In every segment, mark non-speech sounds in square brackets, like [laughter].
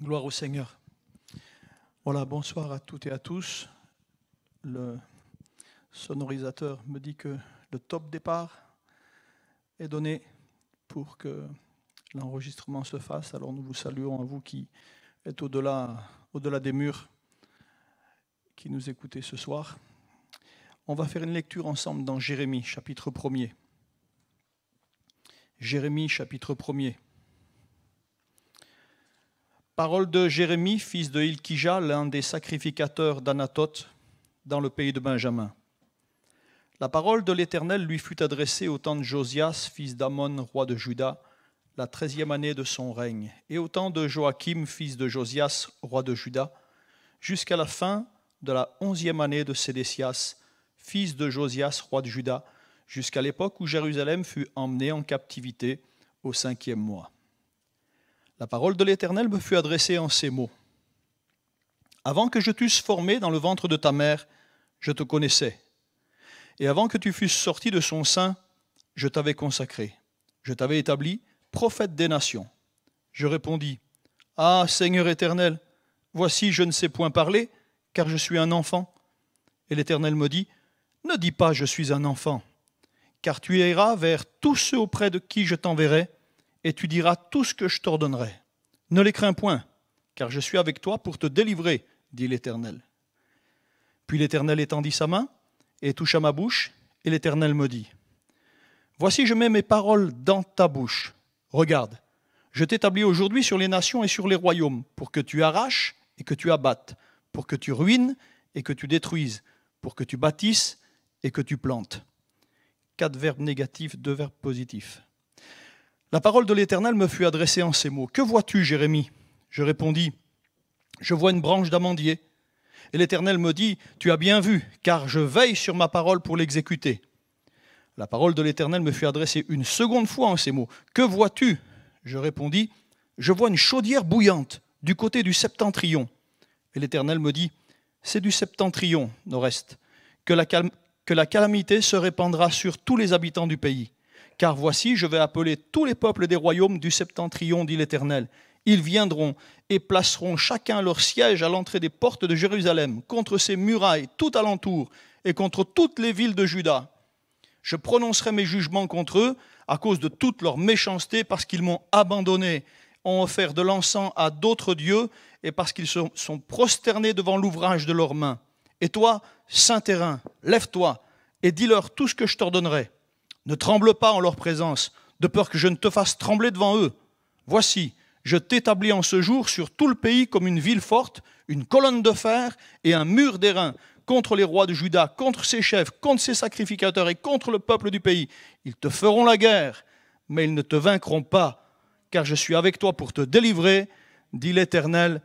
Gloire au Seigneur. Voilà, bonsoir à toutes et à tous. Le sonorisateur me dit que le top départ est donné pour que l'enregistrement se fasse. Alors nous vous saluons à vous qui êtes au-delà au -delà des murs, qui nous écoutez ce soir. On va faire une lecture ensemble dans Jérémie, chapitre 1er. Jérémie, chapitre 1er. Parole de Jérémie, fils de Ilkija, l'un des sacrificateurs d'Anatote, dans le pays de Benjamin. La parole de l'Éternel lui fut adressée au temps de Josias, fils d'Amon, roi de Juda, la treizième année de son règne, et au temps de Joachim, fils de Josias, roi de Juda, jusqu'à la fin de la onzième année de Sédécias, fils de Josias, roi de Juda, jusqu'à l'époque où Jérusalem fut emmenée en captivité au cinquième mois. La parole de l'Éternel me fut adressée en ces mots. Avant que je t'eusse formé dans le ventre de ta mère, je te connaissais. Et avant que tu fusses sorti de son sein, je t'avais consacré. Je t'avais établi prophète des nations. Je répondis, Ah Seigneur éternel, voici je ne sais point parler, car je suis un enfant. Et l'Éternel me dit, Ne dis pas je suis un enfant, car tu iras vers tous ceux auprès de qui je t'enverrai, et tu diras tout ce que je t'ordonnerai. Ne les crains point, car je suis avec toi pour te délivrer, dit l'Éternel. Puis l'Éternel étendit sa main et toucha ma bouche, et l'Éternel me dit, Voici je mets mes paroles dans ta bouche. Regarde, je t'établis aujourd'hui sur les nations et sur les royaumes, pour que tu arraches et que tu abattes, pour que tu ruines et que tu détruises, pour que tu bâtisses et que tu plantes. Quatre verbes négatifs, deux verbes positifs. La parole de l'Éternel me fut adressée en ces mots. Que vois-tu, Jérémie Je répondis, Je vois une branche d'amandier. Et l'Éternel me dit, Tu as bien vu, car je veille sur ma parole pour l'exécuter. La parole de l'Éternel me fut adressée une seconde fois en ces mots. Que vois-tu Je répondis, Je vois une chaudière bouillante du côté du septentrion. Et l'Éternel me dit, C'est du septentrion, nord-est, que la, que la calamité se répandra sur tous les habitants du pays. Car voici, je vais appeler tous les peuples des royaumes du septentrion, dit l'Éternel. Ils viendront et placeront chacun leur siège à l'entrée des portes de Jérusalem, contre ses murailles tout alentour, et contre toutes les villes de Juda. Je prononcerai mes jugements contre eux à cause de toute leur méchanceté, parce qu'ils m'ont abandonné, ont offert de l'encens à d'autres dieux, et parce qu'ils se sont prosternés devant l'ouvrage de leurs mains. Et toi, saint terrain, lève-toi, et dis-leur tout ce que je t'ordonnerai. Ne tremble pas en leur présence, de peur que je ne te fasse trembler devant eux. Voici, je t'établis en ce jour sur tout le pays comme une ville forte, une colonne de fer et un mur d'airain contre les rois de Juda, contre ses chefs, contre ses sacrificateurs et contre le peuple du pays. Ils te feront la guerre, mais ils ne te vaincront pas, car je suis avec toi pour te délivrer, dit l'Éternel.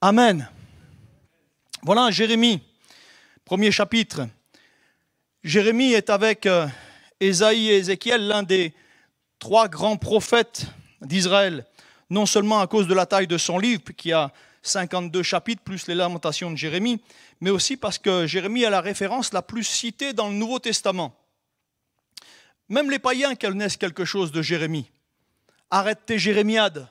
Amen. Voilà Jérémie, premier chapitre. Jérémie est avec euh, Esaïe et Ézéchiel, l'un des trois grands prophètes d'Israël, non seulement à cause de la taille de son livre, qui a 52 chapitres, plus les lamentations de Jérémie, mais aussi parce que Jérémie est la référence la plus citée dans le Nouveau Testament. Même les païens connaissent quelque chose de Jérémie. Arrête tes Jérémiades.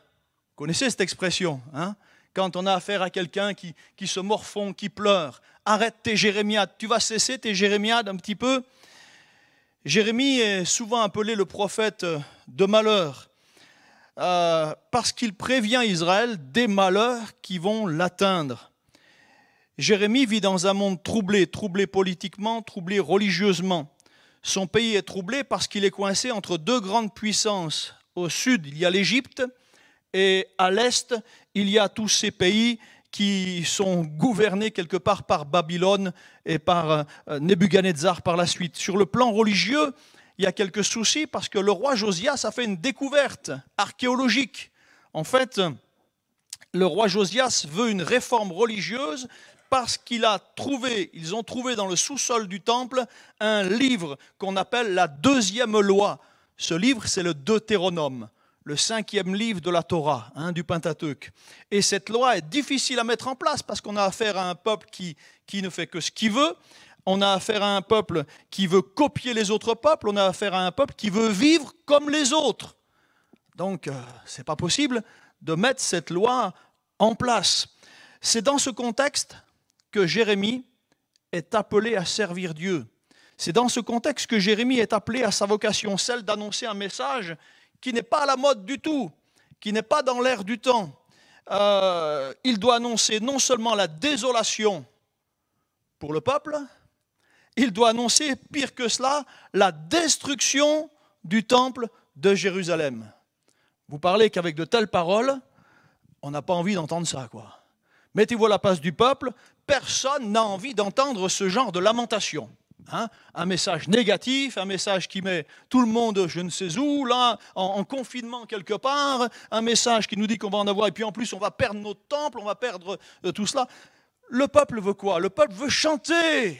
connaissez cette expression, hein? quand on a affaire à quelqu'un qui, qui se morfond, qui pleure. Arrête tes jérémiades. Tu vas cesser tes jérémiades un petit peu Jérémie est souvent appelé le prophète de malheur euh, parce qu'il prévient Israël des malheurs qui vont l'atteindre. Jérémie vit dans un monde troublé, troublé politiquement, troublé religieusement. Son pays est troublé parce qu'il est coincé entre deux grandes puissances. Au sud, il y a l'Égypte et à l'est, il y a tous ces pays qui sont gouvernés quelque part par Babylone et par euh, Nebuchadnezzar par la suite. Sur le plan religieux, il y a quelques soucis parce que le roi Josias a fait une découverte archéologique. En fait, le roi Josias veut une réforme religieuse parce qu'il a trouvé, ils ont trouvé dans le sous-sol du temple un livre qu'on appelle la deuxième loi. Ce livre, c'est le Deutéronome le cinquième livre de la Torah, hein, du Pentateuque. Et cette loi est difficile à mettre en place parce qu'on a affaire à un peuple qui, qui ne fait que ce qu'il veut. On a affaire à un peuple qui veut copier les autres peuples. On a affaire à un peuple qui veut vivre comme les autres. Donc, euh, ce n'est pas possible de mettre cette loi en place. C'est dans ce contexte que Jérémie est appelé à servir Dieu. C'est dans ce contexte que Jérémie est appelé à sa vocation, celle d'annoncer un message qui n'est pas à la mode du tout, qui n'est pas dans l'air du temps. Euh, il doit annoncer non seulement la désolation pour le peuple, il doit annoncer, pire que cela, la destruction du temple de Jérusalem. Vous parlez qu'avec de telles paroles, on n'a pas envie d'entendre ça, quoi. Mettez-vous à la place du peuple, personne n'a envie d'entendre ce genre de lamentation. Hein, un message négatif, un message qui met tout le monde je ne sais où, là, en, confinement quelque part, un message qui nous dit qu'on va en avoir, et puis en plus on va perdre notre temple, on va perdre euh, tout cela. Le peuple veut quoi Le peuple veut chanter,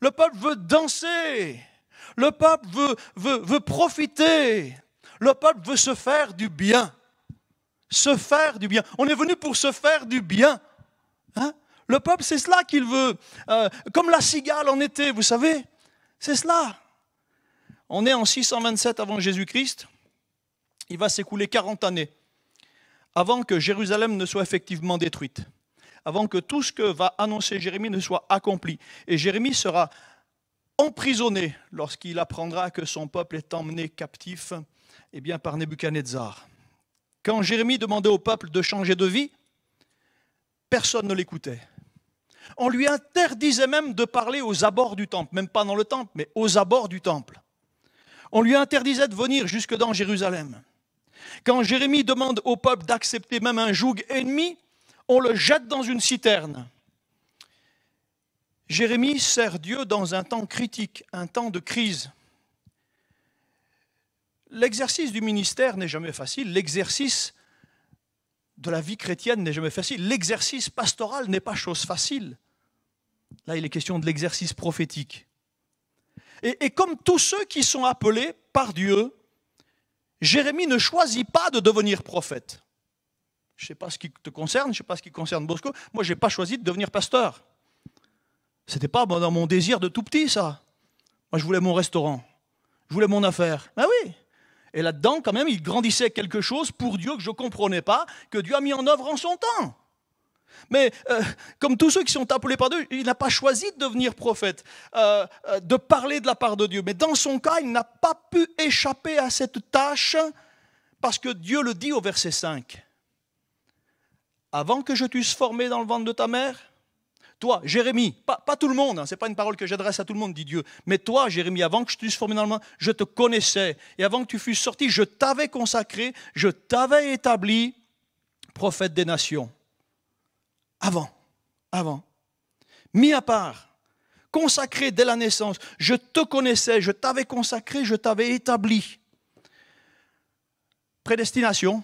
le peuple veut danser, le peuple veut, veut, veut profiter, le peuple veut se faire du bien. Se faire du bien. On est venu pour se faire du bien. Hein le peuple, c'est cela qu'il veut. Euh, comme la cigale en été, vous savez, c'est cela. On est en 627 avant Jésus-Christ. Il va s'écouler 40 années avant que Jérusalem ne soit effectivement détruite, avant que tout ce que va annoncer Jérémie ne soit accompli. Et Jérémie sera emprisonné lorsqu'il apprendra que son peuple est emmené captif eh bien, par Nebuchadnezzar. Quand Jérémie demandait au peuple de changer de vie, personne ne l'écoutait. On lui interdisait même de parler aux abords du temple, même pas dans le temple, mais aux abords du temple. On lui interdisait de venir jusque dans Jérusalem. Quand Jérémie demande au peuple d'accepter même un joug ennemi, on le jette dans une citerne. Jérémie sert Dieu dans un temps critique, un temps de crise. L'exercice du ministère n'est jamais facile, l'exercice de la vie chrétienne n'est jamais facile. L'exercice pastoral n'est pas chose facile. Là, il est question de l'exercice prophétique. Et, comme tous ceux qui sont appelés par Dieu, Jérémie ne choisit pas de devenir prophète. Je ne sais pas ce qui te concerne, je ne sais pas ce qui concerne Bosco. Moi, je n'ai pas choisi de devenir pasteur. Ce n'était pas dans mon désir de tout petit, ça. Moi, je voulais mon restaurant. Je voulais mon affaire. Ben oui, et là-dedans, quand même, il grandissait quelque chose pour Dieu que je ne comprenais pas, que Dieu a mis en œuvre en son temps. Mais euh, comme tous ceux qui sont appelés par Dieu, il n'a pas choisi de devenir prophète, euh, euh, de parler de la part de Dieu. Mais dans son cas, il n'a pas pu échapper à cette tâche parce que Dieu le dit au verset 5. Avant que je t'eusse formé dans le ventre de ta mère, toi, Jérémie, pas, tout le monde, hein, ce n'est pas une parole que j'adresse à tout le monde, dit Dieu, mais toi, Jérémie, avant que je t'eusse formé dans je te connaissais, et avant que tu fusses sorti, je t'avais consacré, je t'avais établi prophète des nations. Avant, avant. Mis à part, consacré dès la naissance, je te connaissais, je t'avais consacré, je t'avais établi. Prédestination,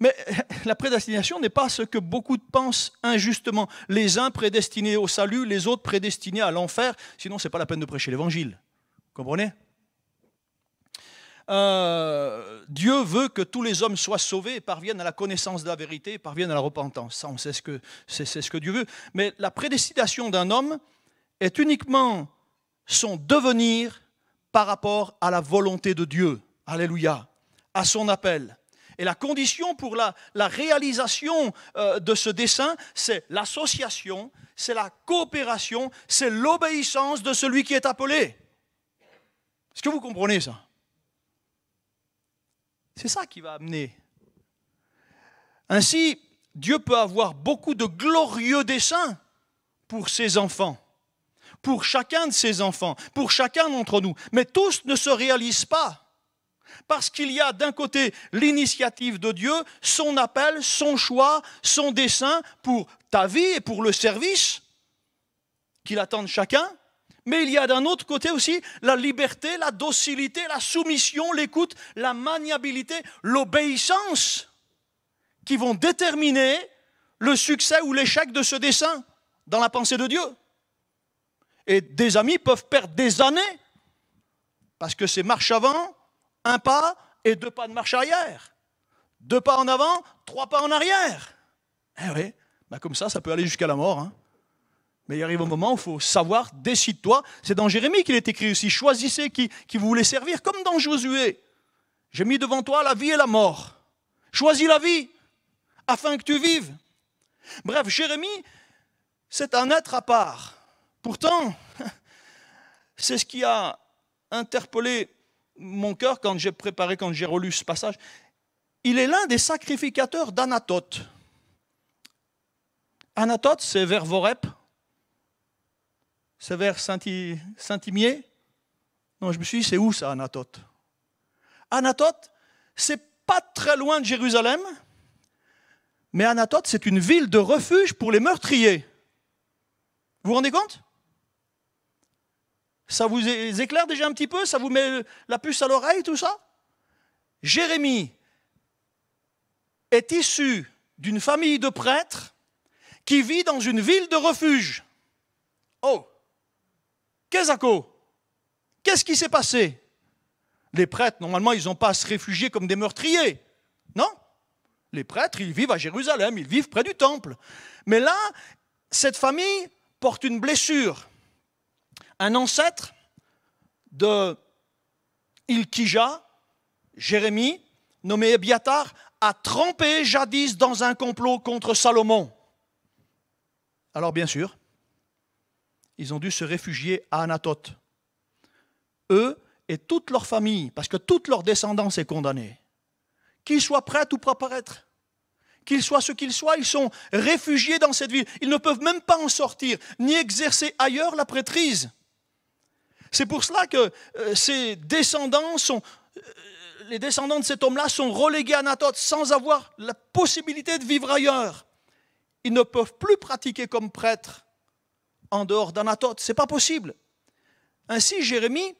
mais [laughs] la prédestination n'est pas ce que beaucoup pensent injustement. Les uns prédestinés au salut, les autres prédestinés à l'enfer. Sinon, ce n'est pas la peine de prêcher l'évangile. Comprenez euh, Dieu veut que tous les hommes soient sauvés et parviennent à la connaissance de la vérité, parviennent à la repentance. Ça, on sait ce que, c'est, ce que Dieu veut. Mais la prédestination d'un homme est uniquement son devenir par rapport à la volonté de Dieu. Alléluia. À son appel et la condition pour la, réalisation euh, de ce dessein, c'est l'association, c'est la coopération, c'est l'obéissance de celui qui est appelé. Est-ce que vous comprenez ça C'est ça qui va amener. Ainsi, Dieu peut avoir beaucoup de glorieux desseins pour ses enfants, pour chacun de ses enfants, pour chacun d'entre nous, mais tous ne se réalisent pas. Parce qu'il y a d'un côté l'initiative de Dieu, son appel, son choix, son dessein pour ta vie et pour le service qu'il attend de chacun. Mais il y a d'un autre côté aussi la liberté, la docilité, la soumission, l'écoute, la maniabilité, l'obéissance qui vont déterminer le succès ou l'échec de ce dessein dans la pensée de Dieu. Et des amis peuvent perdre des années parce que c'est marche avant, un pas et deux pas de marche arrière. Deux pas en avant, trois pas en arrière. Eh oui, bah comme ça, ça peut aller jusqu'à la mort. Hein. Mais il arrive un moment où il faut savoir, décide-toi. C'est dans Jérémie qu'il est écrit aussi, choisissez qui, qui vous voulez servir, comme dans Josué. J'ai mis devant toi la vie et la mort. Choisis la vie, afin que tu vives. Bref, Jérémie, c'est un être à part. Pourtant, [laughs] c'est ce qui a interpellé mon cœur, quand j'ai préparé, quand j'ai relu ce passage, il est l'un des sacrificateurs d'Anatote. Anatote, c'est vers Vorep, c'est vers Saint-Imier. Non, je me suis dit, c'est où ça, Anatote Anatote, c'est pas très loin de Jérusalem, mais Anatote, c'est une ville de refuge pour les meurtriers. Vous vous rendez compte ça vous éclaire déjà un petit peu Ça vous met la puce à l'oreille, tout ça Jérémie est issu d'une famille de prêtres qui vit dans une ville de refuge. Oh Qu'est-ce qui s'est passé Les prêtres, normalement, ils n'ont pas à se réfugier comme des meurtriers. Non Les prêtres, ils vivent à Jérusalem, ils vivent près du temple. Mais là, cette famille porte une blessure un ancêtre de Ilkija, Jérémie, nommé Biatar, a trempé jadis dans un complot contre Salomon. Alors bien sûr, ils ont dû se réfugier à Anatote. Eux et toute leur famille, parce que toute leur descendance est condamnée. Qu'ils soient prêtres ou pas paraître, qu'ils soient ce qu'ils soient, ils sont réfugiés dans cette ville. Ils ne peuvent même pas en sortir, ni exercer ailleurs la prêtrise. C'est pour cela que euh, descendants sont, euh, les descendants de cet homme-là sont relégués à Anatote sans avoir la possibilité de vivre ailleurs. Ils ne peuvent plus pratiquer comme prêtres en dehors d'Anatote. Ce n'est pas possible. Ainsi, Jérémie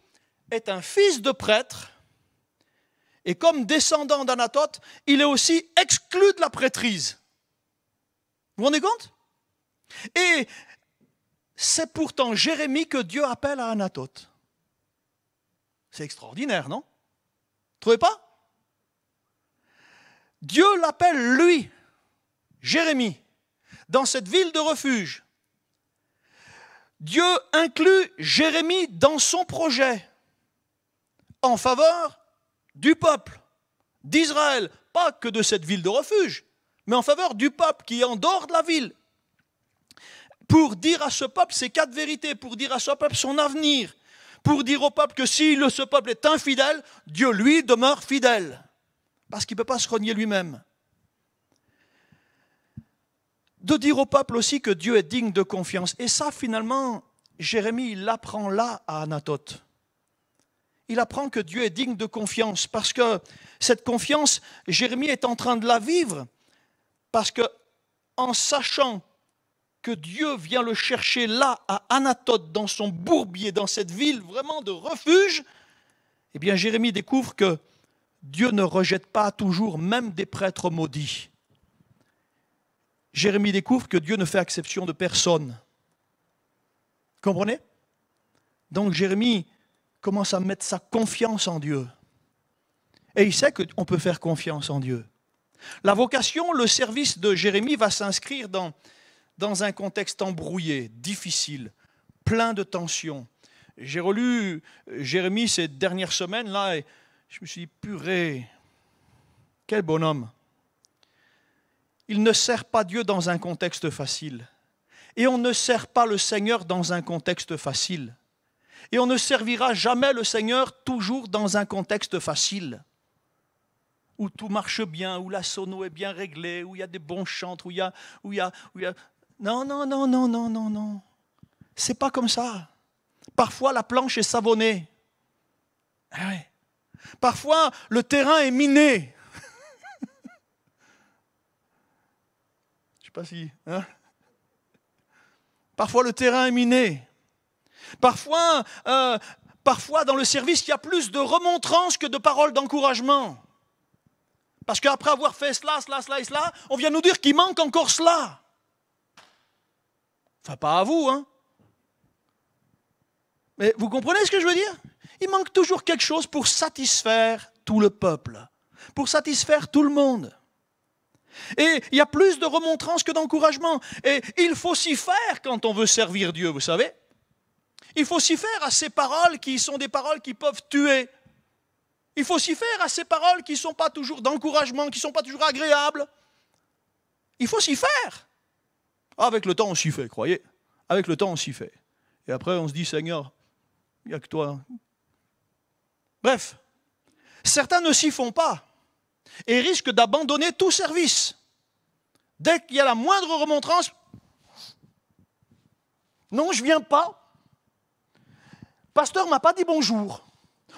est un fils de prêtre et comme descendant d'Anatote, il est aussi exclu de la prêtrise. Vous vous rendez compte Et c'est pourtant Jérémie que Dieu appelle à Anatote. C'est extraordinaire, non Trouvez pas Dieu l'appelle lui, Jérémie, dans cette ville de refuge. Dieu inclut Jérémie dans son projet en faveur du peuple d'Israël, pas que de cette ville de refuge, mais en faveur du peuple qui est en dehors de la ville, pour dire à ce peuple ces quatre vérités, pour dire à ce peuple son avenir, pour dire au peuple que si ce peuple est infidèle, Dieu lui demeure fidèle, parce qu'il ne peut pas se renier lui-même. De dire au peuple aussi que Dieu est digne de confiance. Et ça, finalement, Jérémie l'apprend là à Anatote. Il apprend que Dieu est digne de confiance, parce que cette confiance, Jérémie est en train de la vivre, parce que en sachant que Dieu vient le chercher là, à Anatote, dans son bourbier, dans cette ville vraiment de refuge, eh bien Jérémie découvre que Dieu ne rejette pas toujours même des prêtres maudits. Jérémie découvre que Dieu ne fait exception de personne. Comprenez Donc Jérémie commence à mettre sa confiance en Dieu. Et il sait qu'on peut faire confiance en Dieu. La vocation, le service de Jérémie va s'inscrire dans dans un contexte embrouillé, difficile, plein de tensions. J'ai relu euh, Jérémie ces dernières semaines là et je me suis dit purée, quel bonhomme. Il ne sert pas Dieu dans un contexte facile. Et on ne sert pas le Seigneur dans un contexte facile. Et on ne servira jamais le Seigneur toujours dans un contexte facile, où tout marche bien, où la sono est bien réglée, où il y a des bons chantres, où il y a, où il y a, où il y a non, non, non, non, non, non, non. C'est pas comme ça. Parfois, la planche est savonnée. Eh parfois, le terrain est miné. [laughs] Je sais pas si. Hein. Parfois, le terrain est miné. Parfois, euh, parfois, dans le service, il y a plus de remontrances que de paroles d'encouragement. Parce qu'après avoir fait cela, cela, cela et cela, on vient nous dire qu'il manque encore cela. Enfin, pas à vous, hein. Mais vous comprenez ce que je veux dire Il manque toujours quelque chose pour satisfaire tout le peuple, pour satisfaire tout le monde. Et il y a plus de remontrances que d'encouragement. Et il faut s'y faire quand on veut servir Dieu, vous savez. Il faut s'y faire à ces paroles qui sont des paroles qui peuvent tuer. Il faut s'y faire à ces paroles qui ne sont pas toujours d'encouragement, qui ne sont pas toujours agréables. Il faut s'y faire. Avec le temps, on s'y fait, croyez. Avec le temps, on s'y fait. Et après, on se dit, Seigneur, il n'y a que toi. Hein. Bref, certains ne s'y font pas et risquent d'abandonner tout service. Dès qu'il y a la moindre remontrance, non, je ne viens pas. Pasteur m'a pas dit bonjour.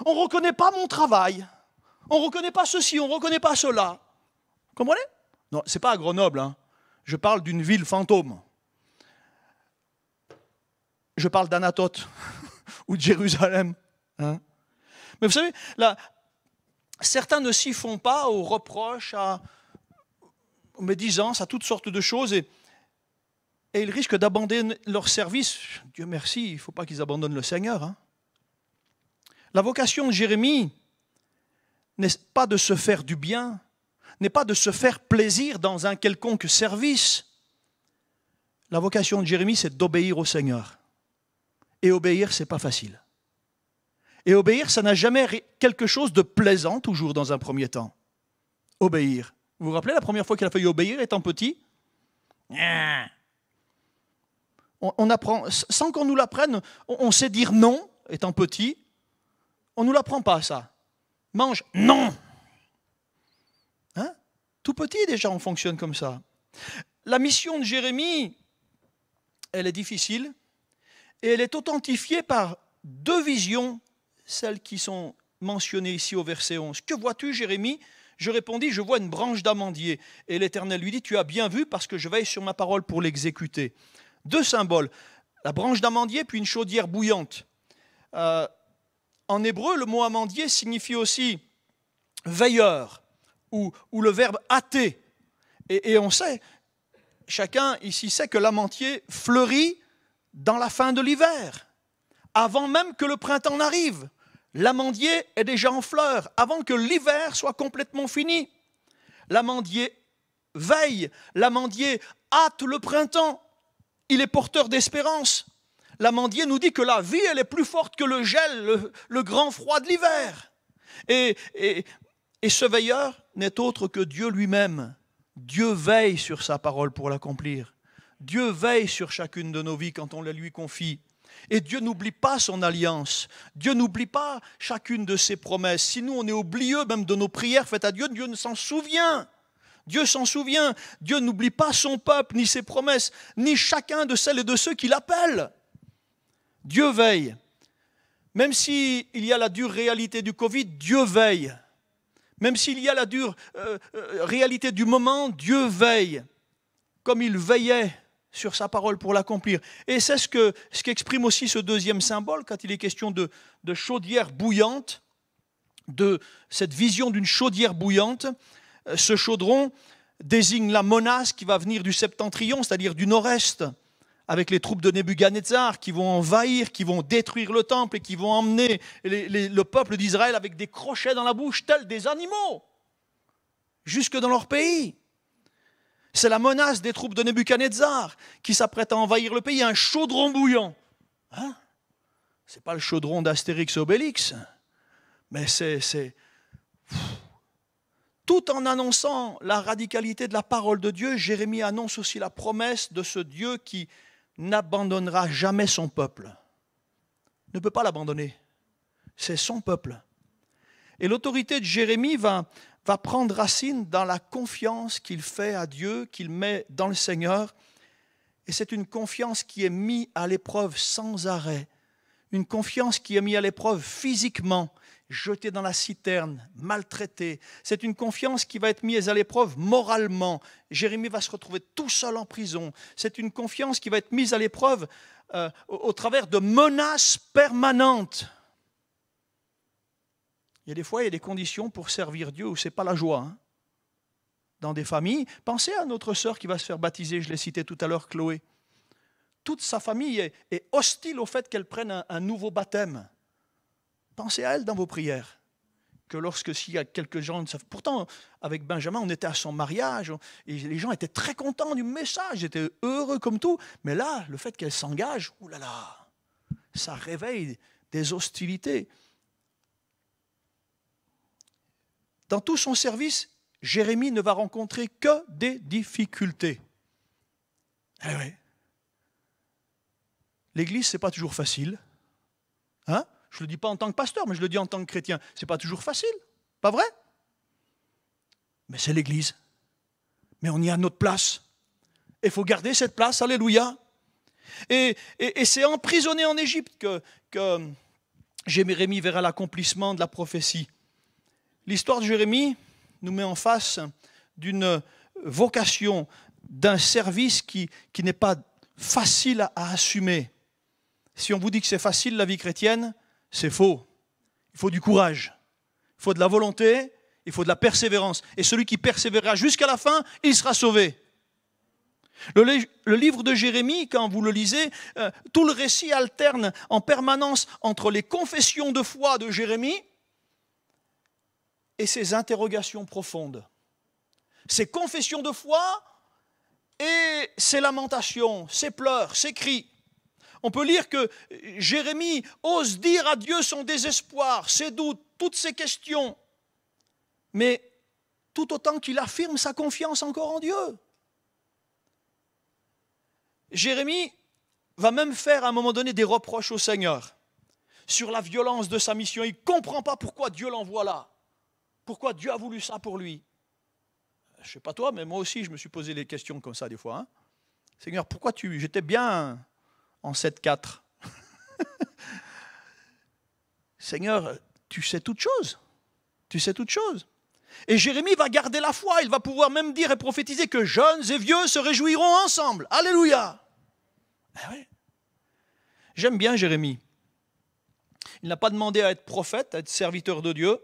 On ne reconnaît pas mon travail. On ne reconnaît pas ceci, on ne reconnaît pas cela. Vous comprenez Non, ce n'est pas à Grenoble. Hein je parle d'une ville fantôme. Je parle d'Anatote [laughs] ou de Jérusalem. Hein. Mais vous savez, là, certains ne s'y font pas aux reproches, à, aux médisances, à toutes sortes de choses, et, ils risquent d'abandonner leur service. Dieu merci, il ne faut pas qu'ils abandonnent le Seigneur. Hein. La vocation de Jérémie n'est pas de se faire du bien, n'est pas de se faire plaisir dans un quelconque service. La vocation de Jérémie, c'est d'obéir au Seigneur. Et obéir, c'est pas facile. Et obéir, ça n'a jamais quelque chose de plaisant, toujours dans un premier temps. Obéir. Vous vous rappelez la première fois qu'il a fallu obéir étant petit ah. on, apprend, sans qu'on nous l'apprenne, on, on sait dire non étant petit. On ne nous l'apprend pas, ça. Mange, non tout petit déjà, on fonctionne comme ça. La mission de Jérémie, elle est difficile et elle est authentifiée par deux visions, celles qui sont mentionnées ici au verset 11. Que vois-tu, Jérémie Je répondis, je vois une branche d'amandier. Et l'Éternel lui dit, tu as bien vu parce que je veille sur ma parole pour l'exécuter. Deux symboles, la branche d'amandier puis une chaudière bouillante. Euh, en hébreu, le mot amandier signifie aussi veilleur ou, le verbe hâter. Et, on sait, chacun ici sait que l'amandier fleurit dans la fin de l'hiver, avant même que le printemps n'arrive. L'amandier est déjà en fleur, avant que l'hiver soit complètement fini. L'amandier veille, l'amandier hâte le printemps, il est porteur d'espérance. L'amandier nous dit que la vie, elle est plus forte que le gel, le, grand froid de l'hiver. Et, et ce veilleur, n'est autre que Dieu lui-même. Dieu veille sur sa parole pour l'accomplir. Dieu veille sur chacune de nos vies quand on la lui confie. Et Dieu n'oublie pas son alliance. Dieu n'oublie pas chacune de ses promesses. Si nous, on est oublieux même de nos prières faites à Dieu, Dieu ne s'en souvient. Dieu s'en souvient. Dieu n'oublie pas son peuple, ni ses promesses, ni chacun de celles et de ceux qui l'appellent. Dieu veille. Même s'il il y a la dure réalité du Covid, Dieu veille. Même s'il y a la dure euh, euh, réalité du moment, Dieu veille, comme il veillait sur sa parole pour l'accomplir. Et c'est ce ce qu'exprime aussi ce deuxième symbole quand il est question de, chaudière bouillante, de cette vision d'une chaudière bouillante. Euh, ce chaudron désigne la menace qui va venir du septentrion, c'est-à-dire du nord-est avec les troupes de Nebuchadnezzar qui vont envahir, qui vont détruire le temple et qui vont emmener le peuple d'Israël avec des crochets dans la bouche, tels des animaux, jusque dans leur pays. C'est la menace des troupes de Nebuchadnezzar qui s'apprêtent à envahir le pays, un chaudron bouillant. Hein Ce n'est pas le chaudron d'Astérix Obélix, mais c'est tout en annonçant la radicalité de la parole de Dieu, Jérémie annonce aussi la promesse de ce Dieu qui n'abandonnera jamais son peuple. Ne peut pas l'abandonner. C'est son peuple. Et l'autorité de Jérémie va, va prendre racine dans la confiance qu'il fait à Dieu, qu'il met dans le Seigneur. Et c'est une confiance qui est mise à l'épreuve sans arrêt, une confiance qui est mise à l'épreuve physiquement, jeté dans la citerne, maltraité. C'est une confiance qui va être mise à l'épreuve moralement. Jérémie va se retrouver tout seul en prison. C'est une confiance qui va être mise à l'épreuve euh, au, travers de menaces permanentes. Il y a des fois, il y a des conditions pour servir Dieu où ce n'est pas la joie. Hein. Dans des familles, pensez à notre sœur qui va se faire baptiser, je l'ai cité tout à l'heure, Chloé. Toute sa famille est, hostile au fait qu'elle prenne un nouveau baptême. Pensez à elle dans vos prières. Que lorsque s'il y a quelques gens ne savent. Pourtant, avec Benjamin, on était à son mariage et les gens étaient très contents du message, étaient heureux comme tout. Mais là, le fait qu'elle s'engage, oulala, ça réveille des hostilités. Dans tout son service, Jérémie ne va rencontrer que des difficultés. Eh L'église, ce n'est pas toujours facile. Hein je ne le dis pas en tant que pasteur, mais je le dis en tant que chrétien. Ce n'est pas toujours facile, pas vrai Mais c'est l'Église. Mais on y a notre place. Et il faut garder cette place, alléluia. Et, c'est emprisonné en Égypte que, que Jérémie verra l'accomplissement de la prophétie. L'histoire de Jérémie nous met en face d'une vocation, d'un service qui, qui n'est pas facile à assumer. Si on vous dit que c'est facile la vie chrétienne, c'est faux. Il faut du courage, il faut de la volonté, il faut de la persévérance. Et celui qui persévérera jusqu'à la fin, il sera sauvé. Le, livre de Jérémie, quand vous le lisez, euh, tout le récit alterne en permanence entre les confessions de foi de Jérémie et ses interrogations profondes. Ses confessions de foi et ses lamentations, ses pleurs, ses cris. On peut lire que euh, Jérémie ose dire à Dieu son désespoir, ses doutes, toutes ses questions, mais tout autant qu'il affirme sa confiance encore en Dieu. Jérémie va même faire à un moment donné des reproches au Seigneur sur la violence de sa mission. Il ne comprend pas pourquoi Dieu l'envoie là, pourquoi Dieu a voulu ça pour lui. Je ne sais pas toi, mais moi aussi, je me suis posé des questions comme ça des fois. Hein. Seigneur, pourquoi tu... J'étais bien en 7.4. [laughs] Seigneur, tu sais toutes choses. Tu sais toutes choses. Et Jérémie va garder la foi. Il va pouvoir même dire et prophétiser que jeunes et vieux se réjouiront ensemble. Alléluia. Eh J'aime bien Jérémie. Il n'a pas demandé à être prophète, à être serviteur de Dieu,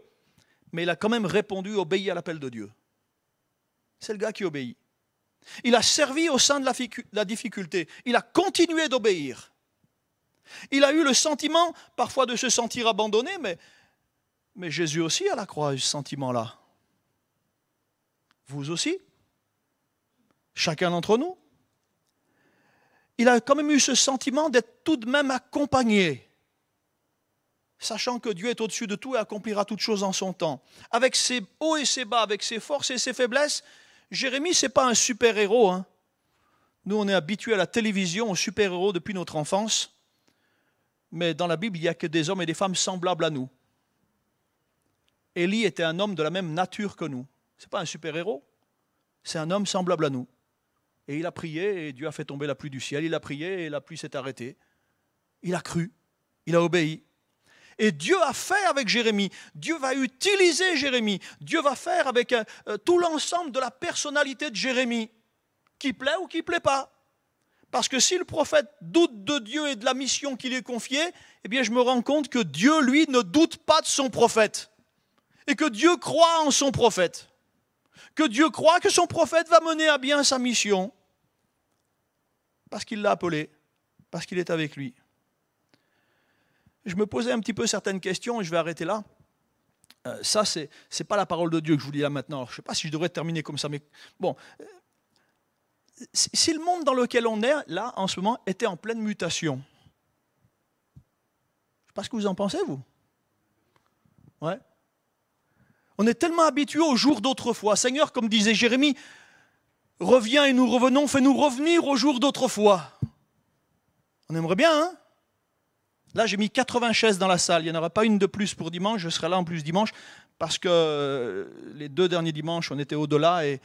mais il a quand même répondu, obéi à l'appel de Dieu. C'est le gars qui obéit. Il a servi au sein de la, difficulté. Il a continué d'obéir. Il a eu le sentiment parfois de se sentir abandonné, mais, mais Jésus aussi à la croix a eu ce sentiment-là. Vous aussi Chacun d'entre nous Il a quand même eu ce sentiment d'être tout de même accompagné, sachant que Dieu est au-dessus de tout et accomplira toutes choses en son temps. Avec ses hauts et ses bas, avec ses forces et ses faiblesses, Jérémie, ce n'est pas un super-héros. Hein. Nous, on est habitués à la télévision, aux super-héros depuis notre enfance. Mais dans la Bible, il n'y a que des hommes et des femmes semblables à nous. Élie était un homme de la même nature que nous. Ce n'est pas un super-héros, c'est un homme semblable à nous. Et il a prié et Dieu a fait tomber la pluie du ciel. Il a prié et la pluie s'est arrêtée. Il a cru, il a obéi. Et Dieu a fait avec Jérémie, Dieu va utiliser Jérémie, Dieu va faire avec euh, euh, tout l'ensemble de la personnalité de Jérémie, qui plaît ou qui ne plaît pas. Parce que si le prophète doute de Dieu et de la mission qui lui est confiée, eh bien je me rends compte que Dieu, lui, ne doute pas de son prophète. Et que Dieu croit en son prophète. Que Dieu croit que son prophète va mener à bien sa mission. Parce qu'il l'a appelé, parce qu'il est avec lui je me posais un petit peu certaines questions et je vais arrêter là. Euh, ça, ce n'est pas la parole de Dieu que je vous dis là maintenant. je ne sais pas si je devrais terminer comme ça, mais bon. Si le monde dans lequel on est, là, en ce moment, était en pleine mutation, je ne sais pas ce que vous en pensez, vous. Ouais. On est tellement habitué aux jours d'autrefois. Seigneur, comme disait Jérémie, reviens et nous revenons, fais-nous revenir aux jours d'autrefois. On aimerait bien, hein Là, j'ai mis 80 chaises dans la salle. Il n'y en aura pas une de plus pour dimanche. Je serai là en plus dimanche parce que euh, les deux derniers dimanches, on était au-delà et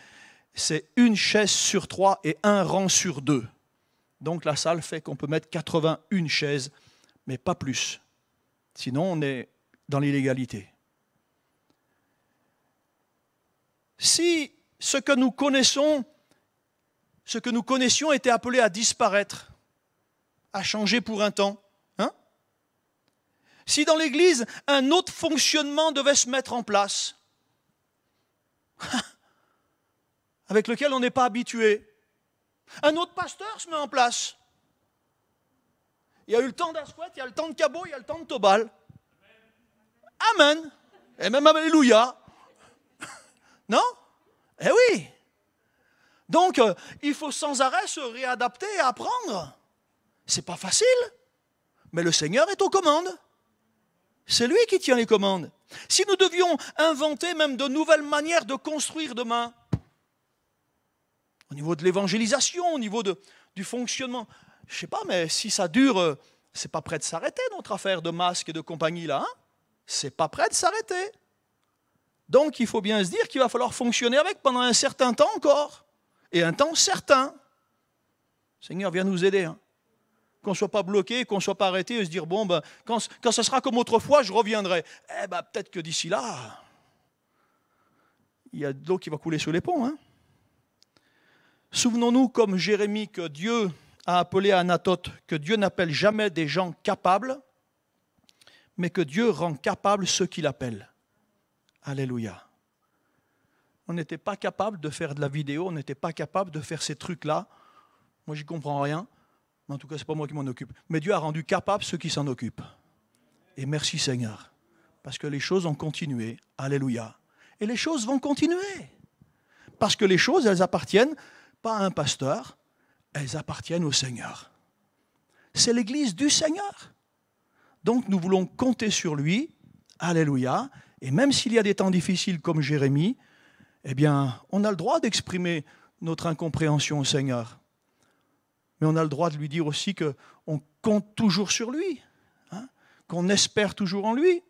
c'est une chaise sur trois et un rang sur deux. Donc la salle fait qu'on peut mettre 81 chaises, mais pas plus. Sinon, on est dans l'illégalité. Si ce que nous connaissons, ce que nous connaissions était appelé à disparaître, à changer pour un temps, si dans l'Église, un autre fonctionnement devait se mettre en place, [laughs] avec lequel on n'est pas habitué. Un autre pasteur se met en place. Il y a eu le temps d'Asquette, il y a le temps de Cabot, il y a le temps de Tobal. Amen. Et même Alléluia. [laughs] Non Eh oui. Donc, euh, il faut sans arrêt se réadapter et apprendre. C'est pas facile, mais le Seigneur est aux commandes. C'est lui qui tient les commandes. Si nous devions inventer même de nouvelles manières de construire demain, au niveau de l'évangélisation, au niveau de, du fonctionnement, je ne sais pas, mais si ça dure, euh, c'est pas prêt de s'arrêter notre affaire de masques et de compagnie là. Ce hein. c'est pas prêt de s'arrêter. Donc il faut bien se dire qu'il va falloir fonctionner avec pendant un certain temps encore, et un temps certain. Seigneur, viens nous aider. Hein qu'on ne soit pas bloqué, qu'on ne soit pas arrêté et se dire, bon, ben, quand, quand ça sera comme autrefois, je reviendrai. Eh bien, peut-être que d'ici là, il y a de l'eau qui va couler sous les ponts. Hein. Souvenons-nous, comme Jérémie, que Dieu a appelé à Anatote, que Dieu n'appelle jamais des gens capables, mais que Dieu rend capables ceux qu'il appelle. Alléluia. On n'était pas capable de faire de la vidéo, on n'était pas capable de faire ces trucs-là. Moi, j'y comprends rien. En tout cas, ce n'est pas moi qui m'en occupe. Mais Dieu a rendu capables ceux qui s'en occupent. Et merci Seigneur, parce que les choses ont continué. Alléluia. Et les choses vont continuer. Parce que les choses, elles appartiennent pas à un pasteur, elles appartiennent au Seigneur. C'est l'Église du Seigneur. Donc nous voulons compter sur lui. Alléluia. Et même s'il y a des temps difficiles comme Jérémie, eh bien, on a le droit d'exprimer notre incompréhension au Seigneur mais on a le droit de lui dire aussi qu'on compte toujours sur lui, hein, qu'on espère toujours en lui.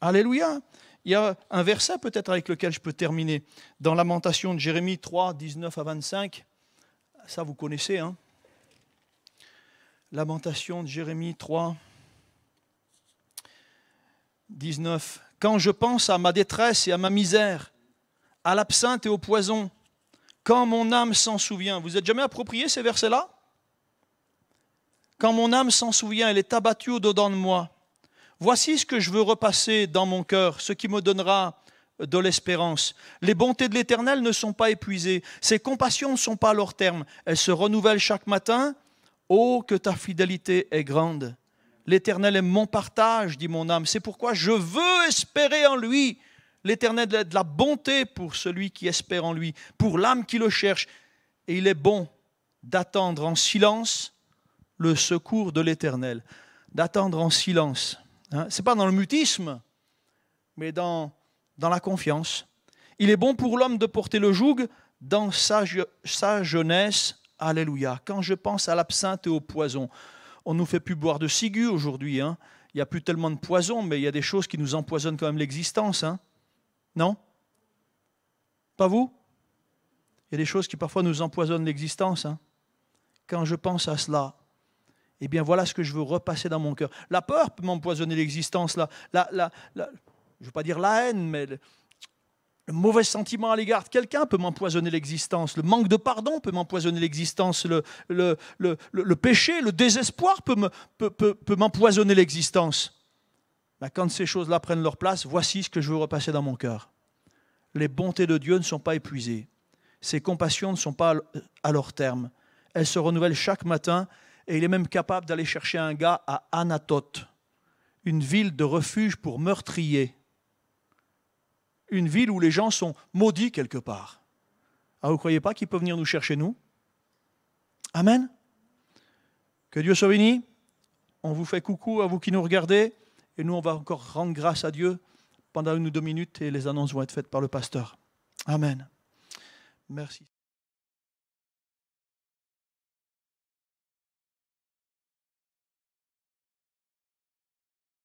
Alléluia. Il y a un verset peut-être avec lequel je peux terminer, dans Lamentation de Jérémie 3, 19 à 25. Ça, vous connaissez, hein Lamentation de Jérémie 3, 19. Quand je pense à ma détresse et à ma misère, à l'absinthe et au poison, quand mon âme s'en souvient, vous n'êtes jamais approprié ces versets-là quand mon âme s'en souvient, elle est abattue au-dedans de moi. Voici ce que je veux repasser dans mon cœur, ce qui me donnera euh, de l'espérance. Les bontés de l'Éternel ne sont pas épuisées, ses compassions ne sont pas à leur terme, elles se renouvellent chaque matin. Oh, que ta fidélité est grande. L'Éternel est mon partage, dit mon âme, c'est pourquoi je veux espérer en lui. L'Éternel est de la bonté pour celui qui espère en lui, pour l'âme qui le cherche. Et il est bon d'attendre en silence le secours de l'Éternel, d'attendre en silence. Hein Ce n'est pas dans le mutisme, mais dans, dans la confiance. Il est bon pour l'homme de porter le joug dans sa, sa jeunesse. Alléluia. Quand je pense à l'absinthe et au poison, on nous fait plus boire de ciguë aujourd'hui. Hein. il n'y a plus tellement de poison, mais il y a des choses qui nous empoisonnent quand même l'existence. Hein non Pas vous Il y a des choses qui parfois nous empoisonnent l'existence. Hein. quand je pense à cela, eh bien voilà ce que je veux repasser dans mon cœur. La peur peut m'empoisonner l'existence, je ne veux pas dire la haine, mais le, mauvais sentiment à l'égard de quelqu'un peut m'empoisonner l'existence, le manque de pardon peut m'empoisonner l'existence, le, péché, le désespoir peut m'empoisonner l'existence. quand ces choses-là prennent leur place, voici ce que je veux repasser dans mon cœur. Les bontés de Dieu ne sont pas épuisées. Ses compassions ne sont pas à leur terme. Elles se renouvellent chaque matin et il est même capable d'aller chercher un gars à Anatote, une ville de refuge pour meurtriers, une ville où les gens sont maudits quelque part. Ah, vous ne croyez pas qu'il peut venir nous chercher, nous Amen Que Dieu soit béni. On vous fait coucou à vous qui nous regardez. Et nous, on va encore rendre grâce à Dieu pendant une ou deux minutes et les annonces vont être faites par le pasteur. Amen. Merci.